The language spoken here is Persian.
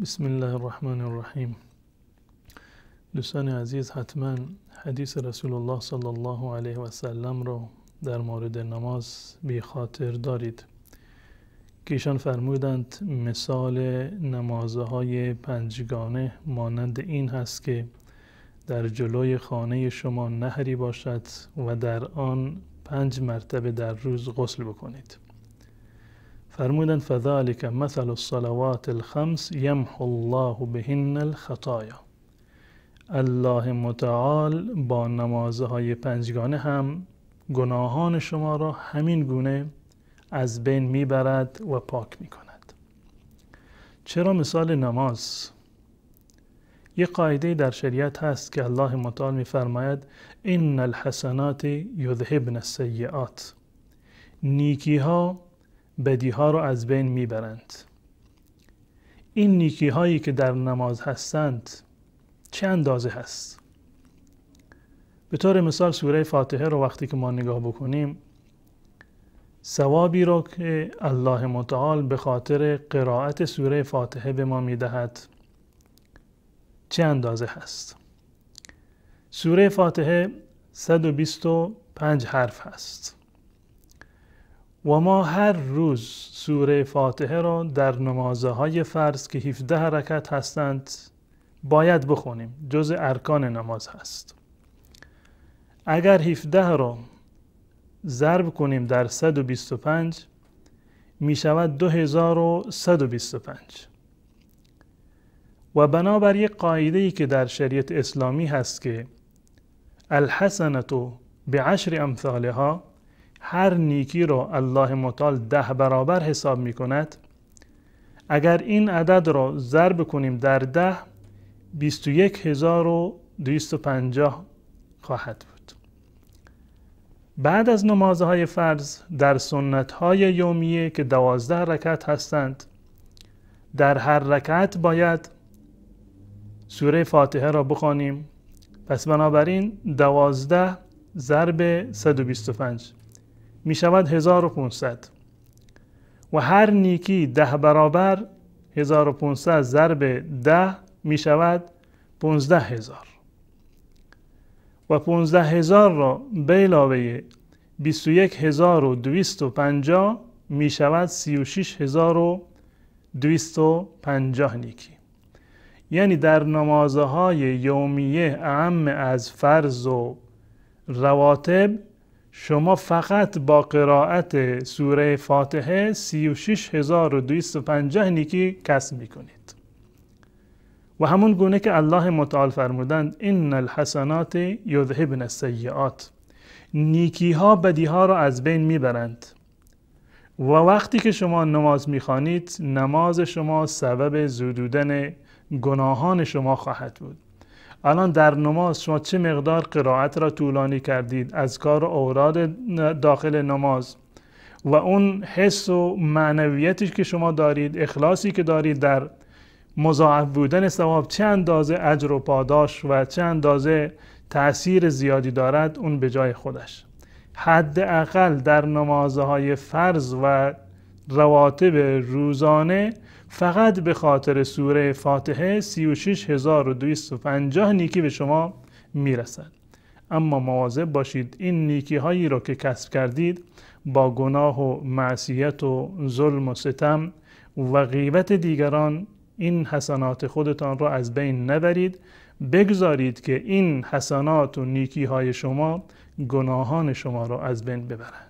بسم الله الرحمن الرحیم دوستان عزیز حتما حدیث رسول الله صلی الله علیه و سلم رو در مورد نماز بی خاطر دارید که ایشان فرمودند مثال نمازهای پنجگانه مانند این هست که در جلوی خانه شما نهری باشد و در آن پنج مرتبه در روز غسل بکنید فرمودن فذلک مثل الصلوات الخمس یمحو الله بهن الخطایا الله متعال با نمازهای پنجگانه هم گناهان شما را همین گونه از بین میبرد و پاک میکند چرا مثال نماز یه قاعده در شریعت هست که الله متعال میفرماید ان الحسنات یذهبن السیئات نیکی ها بدی ها رو از بین میبرند این نیکی هایی که در نماز هستند چه اندازه هست به طور مثال سوره فاتحه رو وقتی که ما نگاه بکنیم ثوابی رو که الله متعال به خاطر قرائت سوره فاتحه به ما میدهد چه اندازه هست سوره فاتحه 125 حرف هست و ما هر روز سوره فاتحه را در نمازه های فرض که 17 حرکت هستند باید بخونیم جز ارکان نماز هست اگر 17 را ضرب کنیم در 125 می شود 2125 و بنابر یک قاعده ای که در شریعت اسلامی هست که الحسنتو به عشر امثالها هر نیکی رو الله متعال ده برابر حساب می کند اگر این عدد رو ضرب کنیم در ده 21250 خواهد بود بعد از نمازهای فرض در های یومیه که دوازده رکعت هستند در هر رکعت باید سوره فاتحه را بخوانیم پس بنابراین دوازده ضرب 125 می شود 1500 و هر نیکی ده برابر 1500 ضرب ده می شود 15 هزار و 15 هزار را به علاوه 21250 می شود 36250 نیکی یعنی در نمازهای یومیه اعم از فرض و رواتب شما فقط با قرائت سوره فاتحه 36250 نیکی کسب میکنید و همون گونه که الله متعال فرمودند ان الحسنات یذهبن السیئات نیکی ها بدی ها را از بین میبرند و وقتی که شما نماز میخوانید نماز شما سبب زدودن گناهان شما خواهد بود الان در نماز شما چه مقدار قرائت را طولانی کردید از کار اوراد داخل نماز و اون حس و معنویتی که شما دارید اخلاصی که دارید در مضاعف بودن ثواب چه اندازه اجر و پاداش و چه اندازه تاثیر زیادی دارد اون به جای خودش حد در نمازهای فرض و رواتب روزانه فقط به خاطر سوره فاتحه 36250 نیکی به شما میرسد اما مواظب باشید این نیکی هایی را که کسب کردید با گناه و معصیت و ظلم و ستم و غیبت دیگران این حسنات خودتان را از بین نبرید بگذارید که این حسنات و نیکی های شما گناهان شما را از بین ببرند